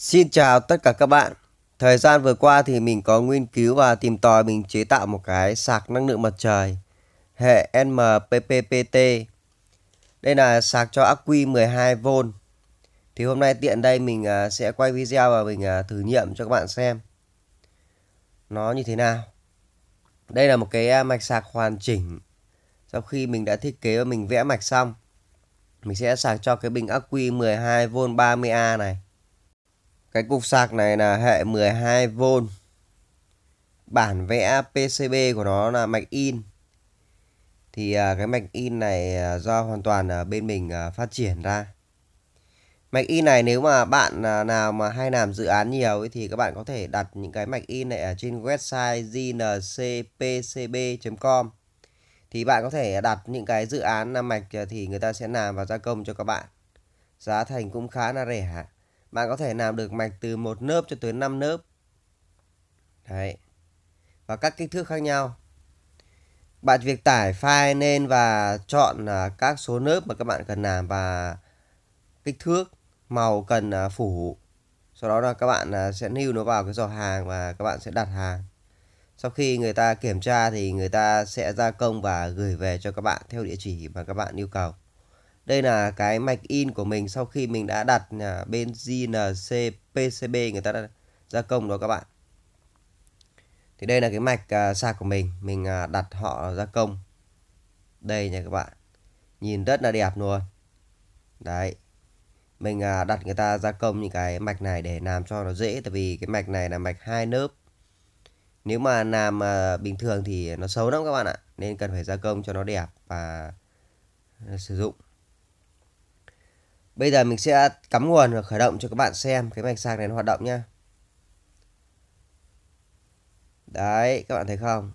Xin chào tất cả các bạn. Thời gian vừa qua thì mình có nghiên cứu và tìm tòi mình chế tạo một cái sạc năng lượng mặt trời hệ NMPPPT. Đây là sạc cho ắc quy 12V. Thì hôm nay tiện đây mình à, sẽ quay video và mình à, thử nghiệm cho các bạn xem nó như thế nào. Đây là một cái à, mạch sạc hoàn chỉnh. Sau khi mình đã thiết kế và mình vẽ mạch xong, mình sẽ sạc cho cái bình ắc quy 12V 30A này. Cái cục sạc này là hệ 12V. Bản vẽ PCB của nó là mạch in. Thì à, cái mạch in này à, do hoàn toàn bên mình à, phát triển ra. Mạch in này nếu mà bạn nào mà hay làm dự án nhiều ấy, thì các bạn có thể đặt những cái mạch in này ở trên website jncpcb.com thì bạn có thể đặt những cái dự án làm mạch thì người ta sẽ làm và gia công cho các bạn. Giá thành cũng khá là rẻ. hả bạn có thể làm được mạch từ một lớp cho tới 5 lớp, đấy và các kích thước khác nhau bạn việc tải file lên và chọn à, các số lớp mà các bạn cần làm và kích thước màu cần à, phủ sau đó là các bạn à, sẽ lưu nó vào cái giỏ hàng và các bạn sẽ đặt hàng sau khi người ta kiểm tra thì người ta sẽ gia công và gửi về cho các bạn theo địa chỉ mà các bạn yêu cầu đây là cái mạch in của mình sau khi mình đã đặt à, bên JNC PCB người ta đã gia công đó các bạn. Thì đây là cái mạch à, sạc của mình, mình à, đặt họ gia công. Đây nha các bạn. Nhìn rất là đẹp luôn. Đấy. Mình đặt người ta gia công những cái mạch này để làm cho nó dễ tại vì cái mạch này là mạch hai lớp. Nếu mà làm bình thường thì nó xấu lắm các bạn ạ, nên cần phải gia công cho nó đẹp và sử dụng Bây giờ mình sẽ cắm nguồn và khởi động cho các bạn xem cái mạch sạc này nó hoạt động nhé. Đấy, các bạn thấy không?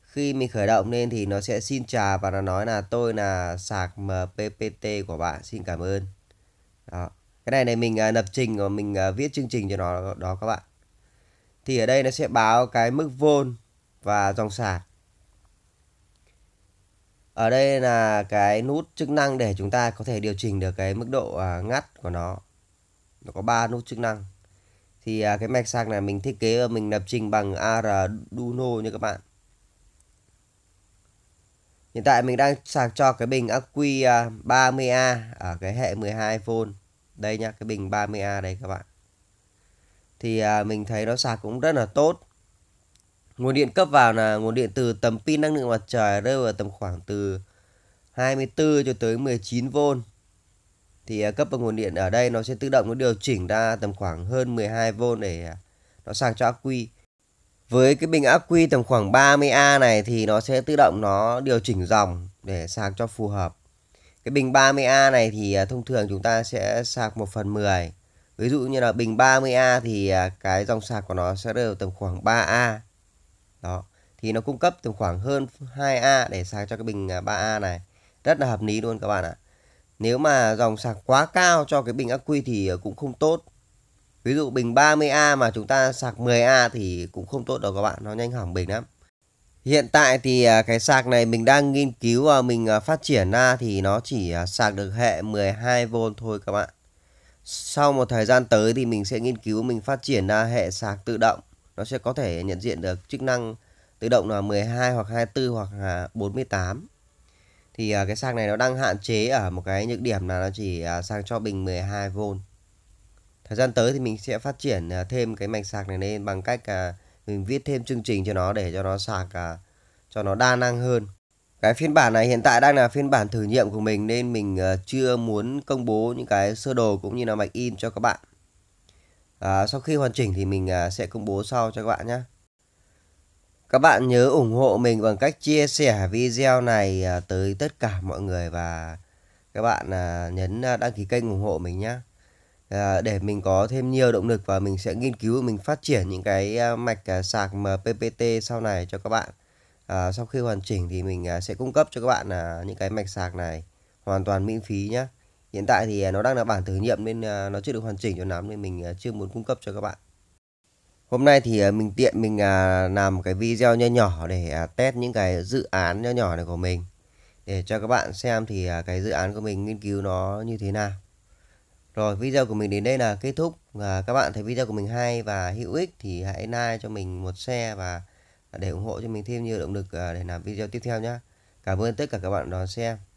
Khi mình khởi động lên thì nó sẽ xin chào và nó nói là tôi là sạc MPPT của bạn, xin cảm ơn. Đó. Cái này này mình à, lập trình và mình à, viết chương trình cho nó đó các bạn. Thì ở đây nó sẽ báo cái mức vôn và dòng sạc ở đây là cái nút chức năng để chúng ta có thể điều chỉnh được cái mức độ à, ngắt của nó nó có 3 nút chức năng thì à, cái mạch sạc này mình thiết kế và mình lập trình bằng Arduino nha các bạn hiện tại mình đang sạc cho cái bình ắc quy 30A ở cái hệ 12V đây nhá cái bình 30A đây các bạn thì à, mình thấy nó sạc cũng rất là tốt Nguồn điện cấp vào là nguồn điện từ tấm pin năng lượng mặt trời rơi vào tầm khoảng từ 24 cho tới 19V. Thì à, cấp vào nguồn điện ở đây nó sẽ tự động nó điều chỉnh ra tầm khoảng hơn 12V để à, nó sạc cho ác quy. Với cái bình ác quy tầm khoảng 30A này thì nó sẽ tự động nó điều chỉnh dòng để sạc cho phù hợp. Cái bình 30A này thì à, thông thường chúng ta sẽ sạc 1 phần 10. Ví dụ như là bình 30A thì cái dòng sạc của nó sẽ rơi vào tầm khoảng 3A đó thì nó cung cấp từ khoảng hơn 2A để sạc cho cái bình 3A à, này rất là hợp lý luôn các bạn ạ nếu mà dòng sạc quá cao cho cái bình ắc quy thì à, cũng không tốt ví dụ bình 30A mà chúng ta sạc 10A thì cũng không tốt đâu các bạn nó nhanh hỏng bình lắm hiện tại thì à, cái sạc này mình đang nghiên cứu và mình phát triển ra thì nó chỉ sạc được hệ 12V thôi các bạn sau một thời gian tới thì mình sẽ nghiên cứu mình phát triển ra hệ sạc tự động nó sẽ có thể nhận diện được chức năng tự động là 12 hoặc 24 hoặc là 48 thì à, cái sạc này nó đang hạn chế ở một cái nhược điểm là nó chỉ à, sang cho bình 12V thời gian tới thì mình sẽ phát triển à, thêm cái mạch sạc này lên bằng cách à, mình viết thêm chương trình cho nó để cho nó sạc cho nó đa năng hơn cái phiên bản này hiện tại đang là phiên bản thử nghiệm của mình nên mình chưa muốn công bố những cái sơ đồ cũng như là mạch in cho các bạn à, sau khi hoàn chỉnh thì mình à, sẽ công bố sau cho các bạn nhé các bạn nhớ ủng hộ mình bằng cách chia sẻ video này à, tới tất cả mọi người và các bạn à, nhấn à, đăng ký kênh ủng hộ mình nhé à, để mình có thêm nhiều động lực và mình sẽ nghiên cứu mình phát triển những cái à, mạch à, sạc MPPT sau này cho các bạn à, sau khi hoàn chỉnh thì mình à, sẽ cung cấp cho các bạn à, những cái mạch sạc này hoàn toàn miễn phí nhé hiện tại thì à, nó đang là bản thử nghiệm nên à, nó chưa được hoàn chỉnh cho lắm nên mình à, chưa muốn cung cấp cho các bạn hôm nay thì mình tiện mình làm cái video nho nhỏ để test những cái dự án nho nhỏ này của mình để cho các bạn xem thì cái dự án của mình nghiên cứu nó như thế nào rồi video của mình đến đây là kết thúc các bạn thấy video của mình hay và hữu ích thì hãy like cho mình một xe và để ủng hộ cho mình thêm nhiều động lực để làm video tiếp theo nhé cảm ơn tất cả các bạn đón xem